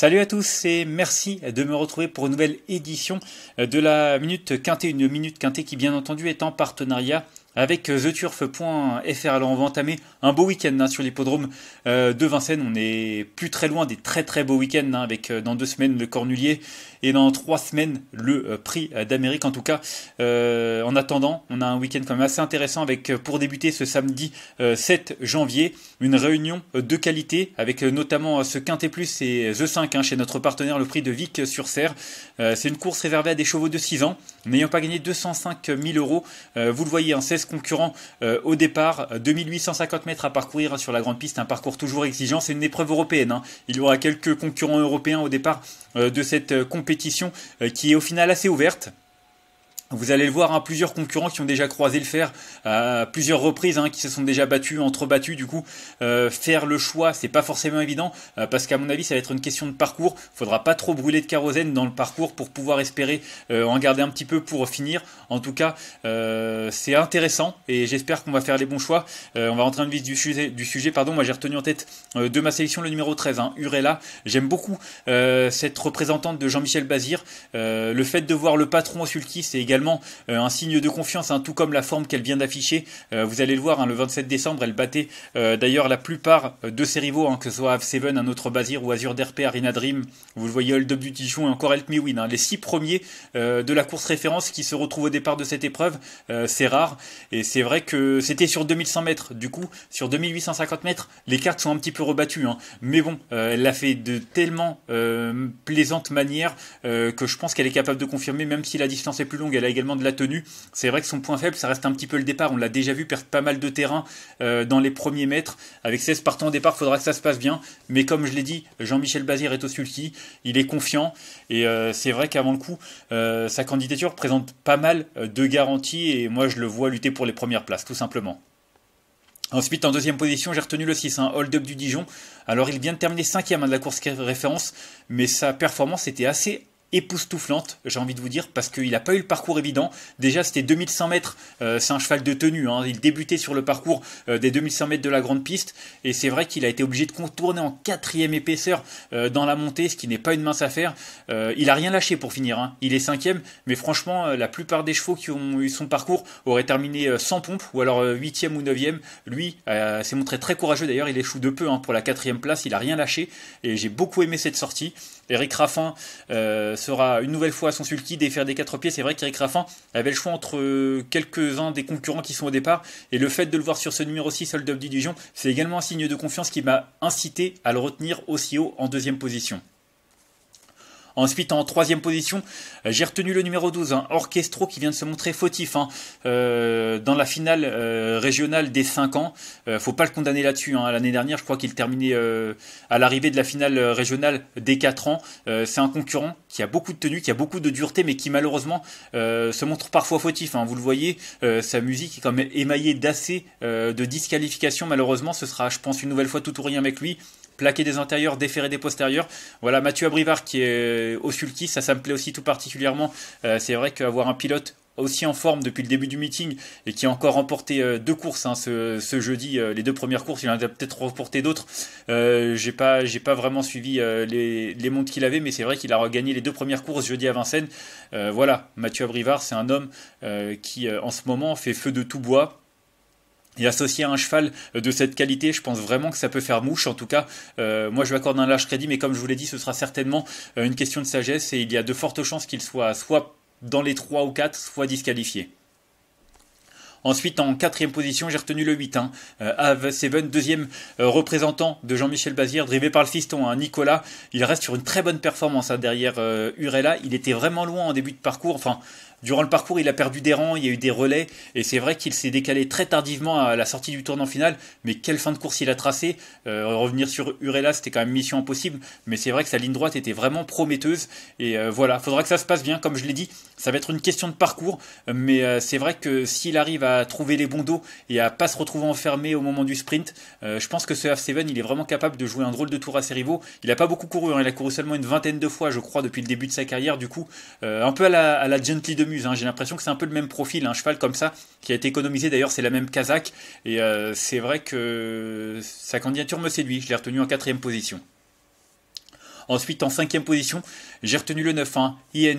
Salut à tous et merci de me retrouver pour une nouvelle édition euh, de la Minute Quintée, une Minute Quintée qui bien entendu est en partenariat avec euh, theturf.fr. Alors on va entamer un beau week-end hein, sur l'hippodrome euh, de Vincennes. On est plus très loin des très très beaux week-ends hein, avec euh, dans deux semaines le Cornulier et dans trois semaines le Prix d'Amérique. En tout cas, en attendant, on a un week-end quand même assez intéressant avec pour débuter ce samedi 7 janvier une réunion de qualité avec notamment ce Quintet Plus et The 5 hein, chez notre partenaire le Prix de Vic sur Serre. C'est une course réservée à des chevaux de 6 ans n'ayant pas gagné 205 000 euros. vous le voyez, en 16 concurrent concurrents euh, au départ, 2850 euh, mètres à parcourir sur la grande piste, un parcours toujours exigeant, c'est une épreuve européenne. Hein. Il y aura quelques concurrents européens au départ euh, de cette compétition qui est au final assez ouverte. Vous allez le voir, hein, plusieurs concurrents qui ont déjà croisé le fer à euh, plusieurs reprises, hein, qui se sont déjà battus, entre entrebattus. Du coup, euh, faire le choix, c'est pas forcément évident, euh, parce qu'à mon avis, ça va être une question de parcours. Faudra pas trop brûler de kérosène dans le parcours pour pouvoir espérer en garder un petit peu pour finir. En tout cas, c'est intéressant et j'espère qu'on va faire les bons choix. on va rentrer en de du sujet. Du sujet pardon, moi j'ai retenu en tête de ma sélection le numéro 13, hein, Urella. J'aime beaucoup cette représentante de Jean-Michel Bazir. le fait de voir le patron au sulky, c'est également euh, un signe de confiance, hein, tout comme la forme qu'elle vient d'afficher. Euh, vous allez le voir, hein, le 27 décembre, elle battait euh, d'ailleurs la plupart de ses rivaux, hein, que ce soit Av7, un autre Bazir ou Azure d'RP, Arena Dream. Vous le voyez, Hold Up du et encore Help Me Win. les six premiers de la course référence qui se retrouvent au départ de cette épreuve, c'est rare. Et c'est vrai que c'était sur 2100 mètres. Du coup, sur 2850 mètres, les cartes sont un petit peu rebattues. Mais bon, elle l'a fait de tellement plaisante manière que je pense qu'elle est capable de confirmer, même si la distance est plus longue. Elle a également de la tenue. C'est vrai que son point faible, ça reste un petit peu le départ. On l'a déjà vu perdre pas mal de terrain euh, dans les premiers mètres. Avec 16 partants au départ, faudra que ça se passe bien. Mais comme je l'ai dit, Jean-Michel Bazir est au sulky. Il est confiant. Et euh, c'est vrai qu'avant le coup, euh, sa candidature présente pas mal de garanties. Et moi, je le vois lutter pour les premières places, tout simplement. Ensuite, en deuxième position, j'ai retenu le 6, un hein, hold-up du Dijon. Alors, il vient de terminer cinquième hein, de la course référence, mais sa performance était assez époustouflante, j'ai envie de vous dire, parce qu'il n'a pas eu le parcours évident. Déjà, c'était 2100 mètres, euh, c'est un cheval de tenue. Hein. Il débutait sur le parcours euh, des 2100 mètres de la grande piste, et c'est vrai qu'il a été obligé de contourner en quatrième épaisseur euh, dans la montée, ce qui n'est pas une mince affaire. il a rien lâché pour finir. Hein. Il est cinquième, mais franchement, la plupart des chevaux qui ont eu son parcours auraient terminé sans pompe, ou alors huitième ou neuvième. Lui s'est montré très courageux. D'ailleurs, il échoue de peu hein, pour la quatrième place. Il a rien lâché, et j'ai beaucoup aimé cette sortie. Eric Raffin euh, sera une nouvelle fois à son sulky faire des quatre pieds. C'est vrai qu'Eric Raffin avait le choix entre euh, quelques-uns des concurrents qui sont au départ. Et le fait de le voir sur ce numéro 6, Sold Up Division, c'est également un signe de confiance qui m'a incité à le retenir aussi haut en deuxième position. Ensuite, en troisième position, euh, j'ai retenu le numéro 12, hein, Orchestro, qui vient de se montrer fautif hein, euh, dans la finale euh, régionale des 5 ans. faut pas le condamner là-dessus. Hein. L'année dernière, je crois qu'il terminait à l'arrivée de la finale régionale des 4 ans. C'est un concurrent qui a beaucoup de tenue, qui a beaucoup de dureté, mais qui malheureusement se montre parfois fautif. Vous le voyez, sa musique est quand même émaillée d'assez de disqualifications. Malheureusement, ce sera, je pense, une nouvelle fois tout ou rien avec lui. Plaqué des antérieurs, déféré des postérieurs. Voilà Mathieu Abrivard qui est euh, au ça, ça me plaît aussi tout particulièrement. Euh, c'est vrai qu'avoir un pilote aussi en forme depuis le début du meeting et qui a encore remporté euh, deux courses hein, ce, jeudi, les deux premières courses, il en a peut-être remporté d'autres. j'ai pas, j'ai pas vraiment suivi les, les montres qu'il avait, mais c'est vrai qu'il a regagné les deux premières courses jeudi à Vincennes. voilà, Mathieu Abrivard, c'est un homme qui en ce moment fait feu de tout bois et à un cheval de cette qualité, je pense vraiment que ça peut faire mouche. En tout cas, euh, moi je lui accorde un large crédit, mais comme je vous l'ai dit, ce sera certainement euh, une question de sagesse et il y a de fortes chances qu'il soit soit dans les 3 ou 4, soit disqualifié. Ensuite, en quatrième position, j'ai retenu le 8, hein, euh, Seven, deuxième représentant de Jean-Michel Bazir, drivé par le fiston, hein, Nicolas. Il reste sur une très bonne performance hein, derrière Urella. Il était vraiment loin en début de parcours. Enfin, durant le parcours, il a perdu des rangs, il y a eu des relais, et c'est vrai qu'il s'est décalé très tardivement à la sortie du tournant final, mais quelle fin de course il a tracé. Euh, revenir sur Urella, c'était quand même mission impossible, mais c'est vrai que sa ligne droite était vraiment prometteuse, et voilà, euh, voilà, faudra que ça se passe bien, comme je l'ai dit, ça va être une question de parcours, mais euh, c'est vrai que s'il arrive à trouver les bons dos et à pas se retrouver enfermé au moment du sprint, je pense que ce F7, il est vraiment capable de jouer un drôle de tour à ses rivaux. Il n'a pas beaucoup couru, hein, il a couru seulement une vingtaine de fois, je crois, depuis le début de sa carrière, du coup, un peu à la, à la Gently 2000, Hein. J'ai l'impression que c'est un peu le même profil, un cheval comme ça, qui a été économisé. D'ailleurs, c'est la même Kazakh. Et euh, c'est vrai que euh, sa candidature me séduit. Je l'ai retenu en quatrième position. Ensuite, en cinquième position, j'ai retenu le 9, 1 Ian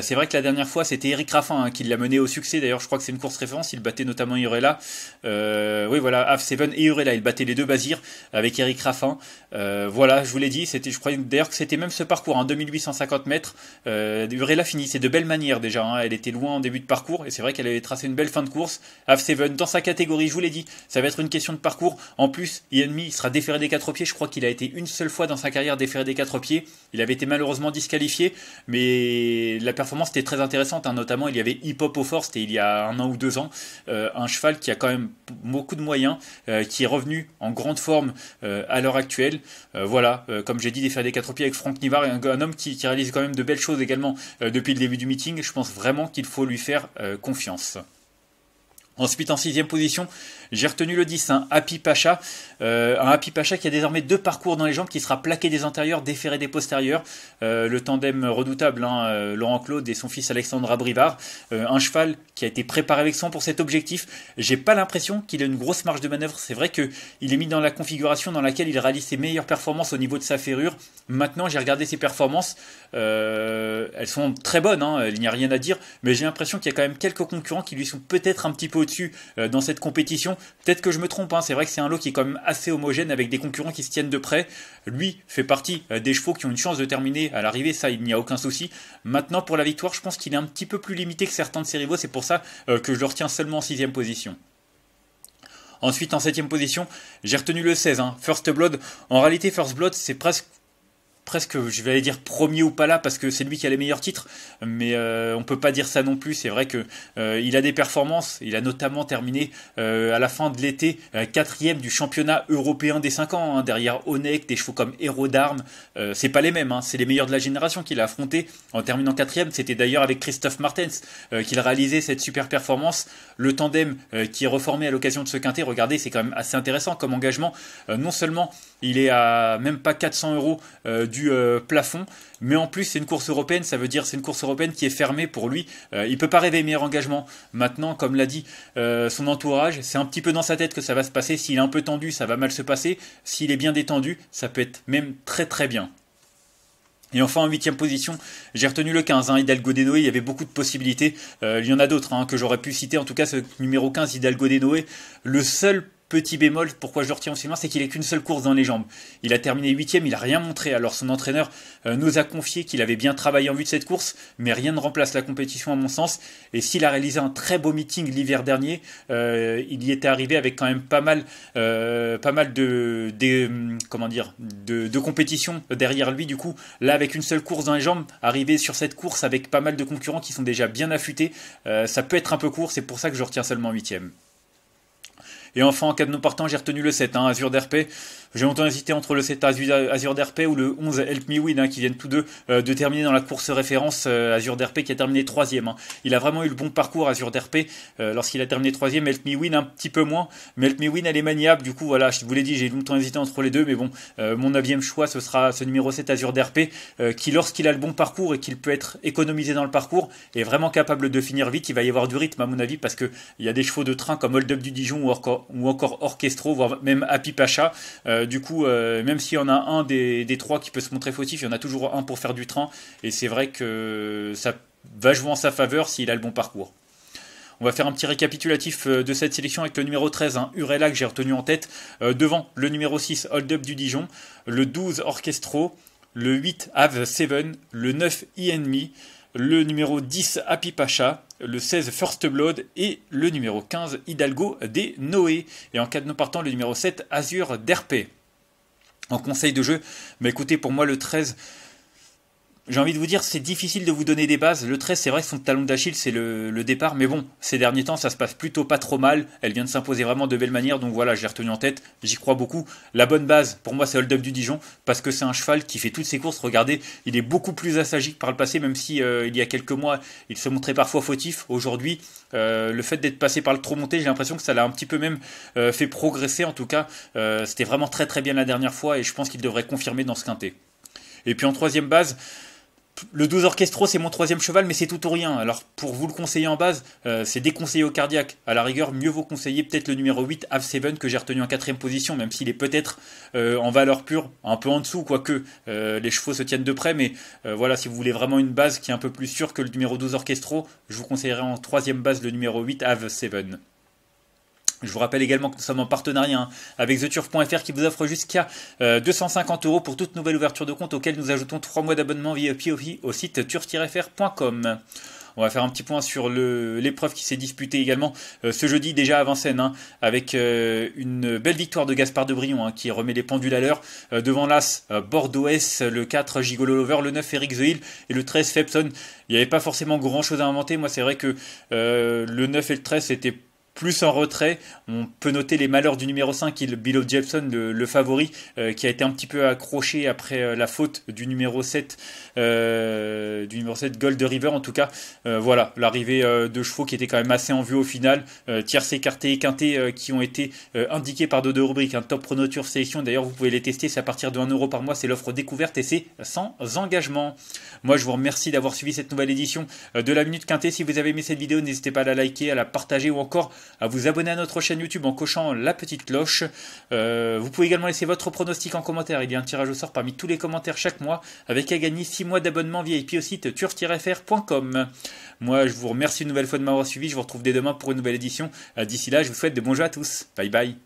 c'est vrai que la dernière fois, c'était Eric Raffin hein, qui l'a mené au succès. D'ailleurs, je crois que c'est une course référence. Il battait notamment Urella. Euh, oui, voilà, af 7 et Urella. Il battait les deux bazirs avec Eric Raffin. Euh, voilà, je vous l'ai dit. C'était, je crois d'ailleurs que c'était même ce parcours, hein, en 2850 mètres. Euh, Urella finit. C'est de belle manière déjà. Hein. Elle était loin en début de parcours et c'est vrai qu'elle avait tracé une belle fin de course. af 7 dans sa catégorie, je vous l'ai dit. Ça va être une question de parcours. En plus, Ianmi sera déféré des quatre pieds. Je crois qu'il a été une seule fois dans sa carrière déféré des quatre il avait été malheureusement disqualifié, mais la performance était très intéressante. Hein. Notamment, il y avait Hip Hop au Force, c'était il y a un an ou deux ans. Euh, un cheval qui a quand même beaucoup de moyens, euh, qui est revenu en grande forme euh, à l'heure actuelle. voilà, comme j'ai dit, des des quatre pieds avec Franck Nivard, un, homme qui, qui, réalise quand même de belles choses également depuis le début du meeting. Je pense vraiment qu'il faut lui faire confiance. Ensuite, en sixième position, j'ai retenu le 10, un Happy Pacha. Euh, un Happy Pacha qui a désormais deux parcours dans les jambes, qui sera plaqué des antérieurs, déféré des postérieurs. Euh, le tandem redoutable, hein, euh, Laurent Claude et son fils Alexandre Abrivard. un cheval qui a été préparé avec soin pour cet objectif. J'ai pas l'impression qu'il ait une grosse marge de manœuvre. C'est vrai qu'il est mis dans la configuration dans laquelle il réalise ses meilleures performances au niveau de sa ferrure. Maintenant, j'ai regardé ses performances. elles sont très bonnes, hein. il n'y a rien à dire. Mais j'ai l'impression qu'il y a quand même quelques concurrents qui lui sont peut-être un petit peu dessus euh, dans cette compétition. Peut-être que je me trompe, hein. c'est vrai que c'est un lot qui est quand même assez homogène avec des concurrents qui se tiennent de près. Lui fait partie euh, des chevaux qui ont une chance de terminer à l'arrivée, ça il n'y a aucun souci. Maintenant pour la victoire, je pense qu'il est un petit peu plus limité que certains de ses rivaux, c'est pour ça euh, que je le retiens seulement en sixième position. Ensuite, en septième position, j'ai retenu le 16, hein. First Blood. En réalité, First Blood, c'est presque presque, je vais aller dire premier ou pas là parce que c'est lui qui a les meilleurs titres, mais on euh, on peut pas dire ça non plus. C'est vrai que euh, il a des performances. Il a notamment terminé euh, à la fin de l'été quatrième du championnat européen des 5 ans hein, derrière Onek, des chevaux comme Héros d'Armes. c'est pas les mêmes. Hein. c'est les meilleurs de la génération qu'il a affronté en terminant quatrième. C'était d'ailleurs avec Christophe Martens qu'il réalisait cette super performance. Le tandem qui est reformé à l'occasion de ce quintet. Regardez, c'est quand même assez intéressant comme engagement. non seulement il est à même pas 400 euros du euh, plafond. Mais en plus, c'est une course européenne, ça veut dire c'est une course européenne qui est fermée pour lui. Euh, il peut pas rêver meilleur engagement. Maintenant, comme l'a dit euh, son entourage, c'est un petit peu dans sa tête que ça va se passer. S'il est un peu tendu, ça va mal se passer. S'il est bien détendu, ça peut être même très très bien. Et enfin, en huitième position, j'ai retenu le 15, hein, Hidalgo de Noé. Il y avait beaucoup de possibilités. il y en a d'autres hein, que j'aurais pu citer. En tout cas, ce numéro 15, Hidalgo de Noé, le seul Petit bémol, pourquoi je le retiens seulement, c'est qu'il est qu'une seule course dans les jambes. Il a terminé huitième, il n'a rien montré. Alors son entraîneur euh, nous a confié qu'il avait bien travaillé en vue de cette course, mais rien ne remplace la compétition à mon sens. Et s'il a réalisé un très beau meeting l'hiver dernier, euh, il y était arrivé avec quand même pas mal, euh, pas mal de, de comment dire, de, compétition derrière lui. Du coup, là avec une seule course dans les jambes, arrivé sur cette course avec pas mal de concurrents qui sont déjà bien affûtés, ça peut être un peu court. C'est pour ça que je retiens seulement huitième. Et enfin, en cas de non partant, j'ai retenu le 7, hein, Azure DRP. J'ai longtemps hésité entre le 7 Azure, d'Herpé ou le 11 Help Me Win, hein, qui viennent tous deux euh, de terminer dans la course référence euh, Azure DRP qui a terminé 3 hein. Il a vraiment eu le bon parcours Azure DRP euh, lorsqu'il a terminé 3 Help Me Win un petit peu moins, mais Help Me Win elle est maniable. Du coup, voilà, je vous l'ai dit, j'ai longtemps hésité entre les deux, mais bon, mon 9 choix ce sera ce numéro 7 Azure DRP qui, lorsqu'il a le bon parcours et qu'il peut être économisé dans le parcours, est vraiment capable de finir vite. Il va y avoir du rythme à mon avis parce qu'il y a des chevaux de train comme Hold Up du Dijon ou encore ou encore Orchestro, voire même Happy Pacha. Euh, du coup, euh, même s'il y en a un des, trois qui peut se montrer fautif, il y en a toujours un pour faire du train. Et c'est vrai que ça va jouer en sa faveur s'il a le bon parcours. On va faire un petit récapitulatif euh, de cette sélection avec le numéro 13, hein, Urella, que j'ai retenu en tête, devant le numéro 6, Hold Up du Dijon, le 12, Orchestro, le 8, Have 7, le 9, Enemy, le numéro 10, Happy Pacha, le 16 First Blood et le numéro 15 Hidalgo des Noé. Et en cas de non partant, le numéro 7 Azur d'Herpé. En conseil de jeu, bah, écoutez, pour moi le 13 j'ai envie de vous dire, c'est difficile de vous donner des bases. Le 13, c'est vrai que son talon d'Achille, c'est le, départ, mais bon, ces derniers temps, ça se passe plutôt pas trop mal. Elle vient de s'imposer vraiment de belle manière, donc voilà, j'ai retenu en tête, j'y crois beaucoup. La bonne base, pour moi, c'est Hold Up du Dijon, parce que c'est un cheval qui fait toutes ses courses. Regardez, il est beaucoup plus assagi que par le passé, même si euh, il y a quelques mois, il se montrait parfois fautif. Aujourd'hui, euh, le fait d'être passé par le trop monté, j'ai l'impression que ça l'a un petit peu même euh, fait progresser. En tout cas, c'était vraiment très très bien la dernière fois, et je pense qu'il devrait confirmer dans ce quintet. Et puis en troisième base, le 12 orchestro, c'est mon troisième cheval, mais c'est tout ou rien. Alors, pour vous le conseiller en base, euh, c'est déconseillé au cardiaque. À la rigueur, mieux vaut conseiller peut-être le numéro 8, Av7, que j'ai retenu en quatrième position, même s'il est peut-être euh, en valeur pure, un peu en dessous, quoique euh, les chevaux se tiennent de près. Mais voilà, si vous voulez vraiment une base qui est un peu plus sûre que le numéro 12 orchestro, je vous conseillerais en troisième base le numéro 8, Av7. Je vous rappelle également que nous sommes en partenariat hein, avec TheTurf.fr qui vous offre jusqu'à 250 euh, euros pour toute nouvelle ouverture de compte auquel nous ajoutons 3 mois d'abonnement via POV au site turf-fr.com. On va faire un petit point sur l'épreuve qui s'est disputée également euh, ce jeudi déjà avant scène hein, avec euh, une belle victoire de Gaspard Debrion hein, qui remet les pendules à l'heure devant l'As Bordeaux S, le 4 Gigolo Lover, le 9 Eric The et le 13 Fepson. Il n'y avait pas forcément grand chose à inventer. Moi, c'est vrai que le 9 et le 13 c'était plus en retrait. On peut noter les malheurs du numéro 5, Jepson, le, favori, euh, qui a été un petit peu accroché après euh, la faute du numéro 7, euh, du numéro 7 Gold River en tout cas. voilà, l'arrivée de chevaux qui était quand même assez en vue au final. Tiers écarté et quinté qui ont été indiqués par deux, rubriques. Un top pronoture sélection, d'ailleurs vous pouvez les tester, c'est à partir de 1€ euro par mois, c'est l'offre découverte et c'est sans engagement. Moi je vous remercie d'avoir suivi cette nouvelle édition de la Minute Quintée. Si vous avez aimé cette vidéo, n'hésitez pas à la liker, à la partager ou encore à vous abonner à notre chaîne YouTube en cochant la petite cloche. Euh, vous pouvez également laisser votre pronostic en commentaire. Il y a un tirage au sort parmi tous les commentaires chaque mois, avec à gagner 6 mois d'abonnement VIP au site turf-fr.com. Moi, je vous remercie une nouvelle fois de m'avoir suivi. Je vous retrouve dès demain pour une nouvelle édition. Euh, d'ici là, je vous souhaite de bons jeux à tous. Bye bye.